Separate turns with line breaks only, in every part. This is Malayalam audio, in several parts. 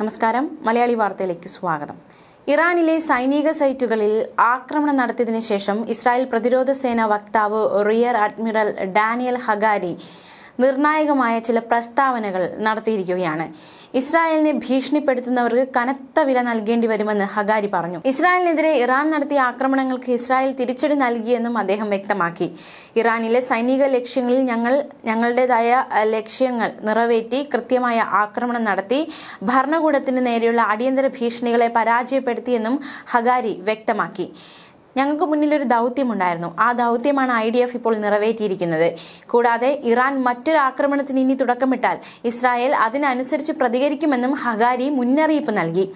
നമസ്കാരം മലയാളി വാർത്തയിലേക്ക് സ്വാഗതം ഇറാനിലെ സൈനിക സൈറ്റുകളിൽ ആക്രമണം നടത്തിയതിനു ശേഷം ഇസ്രായേൽ പ്രതിരോധ സേന വക്താവ് റിയർ അഡ്മിറൽ ഡാനിയൽ ഹഗാരി നിർണായകമായ ചില പ്രസ്താവനകൾ നടത്തിയിരിക്കുകയാണ് ഇസ്രായേലിനെ ഭീഷണിപ്പെടുത്തുന്നവർക്ക് കനത്ത വില നൽകേണ്ടി വരുമെന്ന് ഹഗാരി പറഞ്ഞു ഇസ്രായേലിനെതിരെ ഇറാൻ നടത്തിയ ആക്രമണങ്ങൾക്ക് ഇസ്രായേൽ തിരിച്ചടി നൽകിയെന്നും അദ്ദേഹം വ്യക്തമാക്കി ഇറാനിലെ സൈനിക ലക്ഷ്യങ്ങളിൽ ഞങ്ങൾ ഞങ്ങളുടേതായ ലക്ഷ്യങ്ങൾ നിറവേറ്റി കൃത്യമായ ആക്രമണം നടത്തി ഭരണകൂടത്തിന് നേരെയുള്ള അടിയന്തര ഭീഷണികളെ പരാജയപ്പെടുത്തിയെന്നും ഹഗാരി വ്യക്തമാക്കി ഞങ്ങൾക്ക് മുന്നിൽ ഒരു ദൗത്യമുണ്ടായിരുന്നു ആ ദൗത്യമാണ് ഐ ഡി എഫ് ഇപ്പോൾ നിറവേറ്റിയിരിക്കുന്നത് കൂടാതെ ഇറാൻ മറ്റൊരു ആക്രമണത്തിന് ഇനി തുടക്കമിട്ടാൽ ഇസ്രായേൽ അതിനനുസരിച്ച് പ്രതികരിക്കുമെന്നും ഹഗാരി മുന്നറിയിപ്പ് നൽകി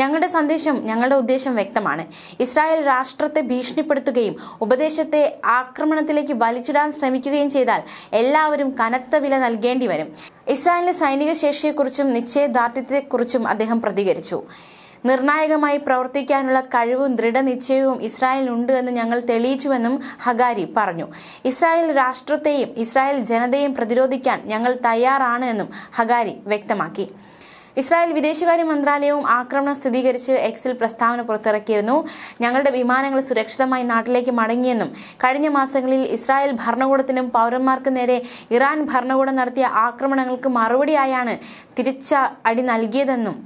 ഞങ്ങളുടെ സന്ദേശം ഞങ്ങളുടെ ഉദ്ദേശം വ്യക്തമാണ് ഇസ്രായേൽ രാഷ്ട്രത്തെ ഭീഷണിപ്പെടുത്തുകയും ഉപദേശത്തെ ആക്രമണത്തിലേക്ക് വലിച്ചിടാൻ ശ്രമിക്കുകയും ചെയ്താൽ എല്ലാവരും കനത്ത വില നൽകേണ്ടി വരും ഇസ്രായേലിന്റെ സൈനിക ശേഷിയെക്കുറിച്ചും നിശ്ചയദാർഢ്യത്തെക്കുറിച്ചും അദ്ദേഹം പ്രതികരിച്ചു നിർണായകമായി പ്രവർത്തിക്കാനുള്ള കഴിവും ദൃഢനിശ്ചയവും ഇസ്രായേലിനുണ്ട് എന്ന് ഞങ്ങൾ തെളിയിച്ചുവെന്നും ഹഗാരി പറഞ്ഞു ഇസ്രായേൽ രാഷ്ട്രത്തെയും ഇസ്രായേൽ ജനതയെയും പ്രതിരോധിക്കാൻ ഞങ്ങൾ തയ്യാറാണ് എന്നും ഹഗാരി വ്യക്തമാക്കി ഇസ്രായേൽ വിദേശകാര്യ മന്ത്രാലയവും ആക്രമണം സ്ഥിരീകരിച്ച് എക്സിൽ പ്രസ്താവന പുറത്തിറക്കിയിരുന്നു ഞങ്ങളുടെ വിമാനങ്ങൾ സുരക്ഷിതമായി നാട്ടിലേക്ക് മടങ്ങിയെന്നും കഴിഞ്ഞ മാസങ്ങളിൽ ഇസ്രായേൽ ഭരണകൂടത്തിനും പൗരന്മാർക്ക് നേരെ ഇറാൻ ഭരണകൂടം നടത്തിയ ആക്രമണങ്ങൾക്ക് മറുപടിയായാണ് തിരിച്ച അടി നൽകിയതെന്നും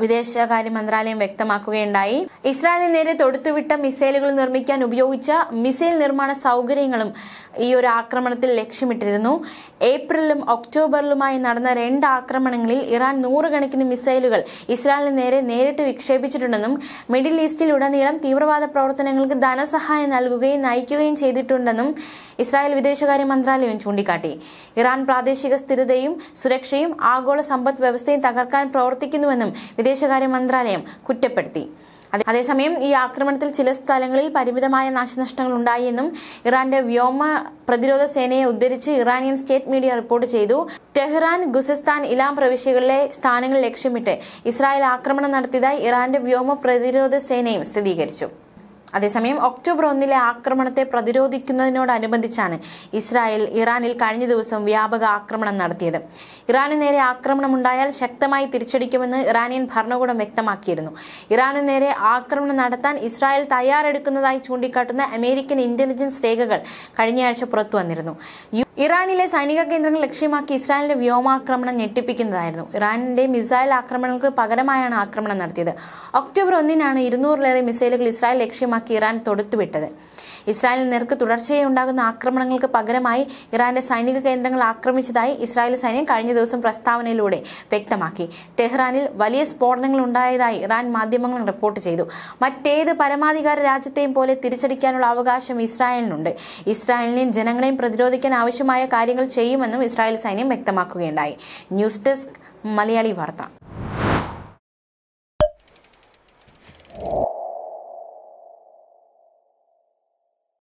വിദേശകാര്യ മന്ത്രാലയം വ്യക്തമാക്കുകയുണ്ടായി ഇസ്രായേലിന് നേരെ തൊടുത്തുവിട്ട മിസൈലുകൾ നിർമ്മിക്കാൻ ഉപയോഗിച്ച മിസൈൽ നിർമ്മാണ സൗകര്യങ്ങളും ഈ ഒരു ആക്രമണത്തിൽ ലക്ഷ്യമിട്ടിരുന്നു ഏപ്രിലും ഒക്ടോബറിലുമായി നടന്ന രണ്ട് ആക്രമണങ്ങളിൽ ഇറാൻ നൂറുകണക്കിന് മിസൈലുകൾ ഇസ്രായേലിന് നേരെ നേരിട്ട് വിക്ഷേപിച്ചിട്ടുണ്ടെന്നും മിഡിൽ ഈസ്റ്റിൽ ഉടനീളം തീവ്രവാദ പ്രവർത്തനങ്ങൾക്ക് ധനസഹായം നൽകുകയും നയിക്കുകയും ചെയ്തിട്ടുണ്ടെന്നും ഇസ്രായേൽ വിദേശകാര്യ മന്ത്രാലയം ചൂണ്ടിക്കാട്ടി ഇറാൻ പ്രാദേശിക സ്ഥിരതയും സുരക്ഷയും ആഗോള സമ്പദ് വ്യവസ്ഥയും തകർക്കാൻ പ്രവർത്തിക്കുന്നുവെന്നും വിദേശകാര്യ മന്ത്രാലയം കുറ്റപ്പെടുത്തി അതേസമയം ഈ ആക്രമണത്തിൽ ചില സ്ഥലങ്ങളിൽ പരിമിതമായ നാശനഷ്ടങ്ങൾ ഉണ്ടായെന്നും ഇറാന്റെ വ്യോമ പ്രതിരോധ സേനയെ ഉദ്ധരിച്ച് ഇറാനിയൻ സ്റ്റേറ്റ് മീഡിയ റിപ്പോർട്ട് ചെയ്തു ടെഹ്റാൻ ഗുസിസ്ഥാൻ ഇലാം പ്രവിശ്യകളിലെ സ്ഥാനങ്ങൾ ലക്ഷ്യമിട്ട് ഇസ്രായേൽ ആക്രമണം നടത്തിയതായി ഇറാന്റെ വ്യോമ പ്രതിരോധ സേനയും സ്ഥിരീകരിച്ചു അതേസമയം ഒക്ടോബർ ഒന്നിലെ ആക്രമണത്തെ പ്രതിരോധിക്കുന്നതിനോടനുബന്ധിച്ചാണ് ഇസ്രായേൽ ഇറാനിൽ കഴിഞ്ഞ ദിവസം വ്യാപക ആക്രമണം നടത്തിയത് ഇറാനു നേരെ ഉണ്ടായാൽ ശക്തമായി തിരിച്ചടിക്കുമെന്ന് ഇറാനിയൻ ഭരണകൂടം വ്യക്തമാക്കിയിരുന്നു ഇറാനു നേരെ ആക്രമണം നടത്താൻ ഇസ്രായേൽ തയ്യാറെടുക്കുന്നതായി ചൂണ്ടിക്കാട്ടുന്ന അമേരിക്കൻ ഇന്റലിജൻസ് രേഖകൾ കഴിഞ്ഞയാഴ്ച പുറത്തു വന്നിരുന്നു ഇറാനിലെ സൈനിക കേന്ദ്രങ്ങൾ ലക്ഷ്യമാക്കി ഇസ്രായേലിന്റെ വ്യോമാക്രമണം ഞെട്ടിപ്പിക്കുന്നതായിരുന്നു ഇറാനിന്റെ മിസൈൽ ആക്രമണങ്ങൾക്ക് പകരമായാണ് ആക്രമണം നടത്തിയത് ഒക്ടോബർ ഒന്നിനാണ് ഇരുന്നൂറിലേറെ മിസൈലുകൾ ഇസ്രായേൽ ലക്ഷ്യമാക്കി ലക്ഷ്യമാക്കി ഇറാൻ തൊടുത്തുവിട്ടത് ഇസ്രായേൽ നേർക്ക് തുടർച്ചയായി ഉണ്ടാകുന്ന ആക്രമണങ്ങൾക്ക് പകരമായി ഇറാന്റെ സൈനിക കേന്ദ്രങ്ങൾ ആക്രമിച്ചതായി ഇസ്രായേൽ സൈന്യം കഴിഞ്ഞ ദിവസം പ്രസ്താവനയിലൂടെ വ്യക്തമാക്കി ടെഹ്റാനിൽ വലിയ സ്ഫോടനങ്ങൾ ഉണ്ടായതായി ഇറാൻ മാധ്യമങ്ങൾ റിപ്പോർട്ട് ചെയ്തു മറ്റേത് പരമാധികാര രാജ്യത്തെയും പോലെ തിരിച്ചടിക്കാനുള്ള അവകാശം ഇസ്രായേലിനുണ്ട് ഇസ്രായേലിനെയും ജനങ്ങളെയും പ്രതിരോധിക്കാൻ ആവശ്യമായ കാര്യങ്ങൾ ചെയ്യുമെന്നും ഇസ്രായേൽ സൈന്യം വ്യക്തമാക്കുകയുണ്ടായി ന്യൂസ് ഡെസ്ക് മലയാളി വാർത്ത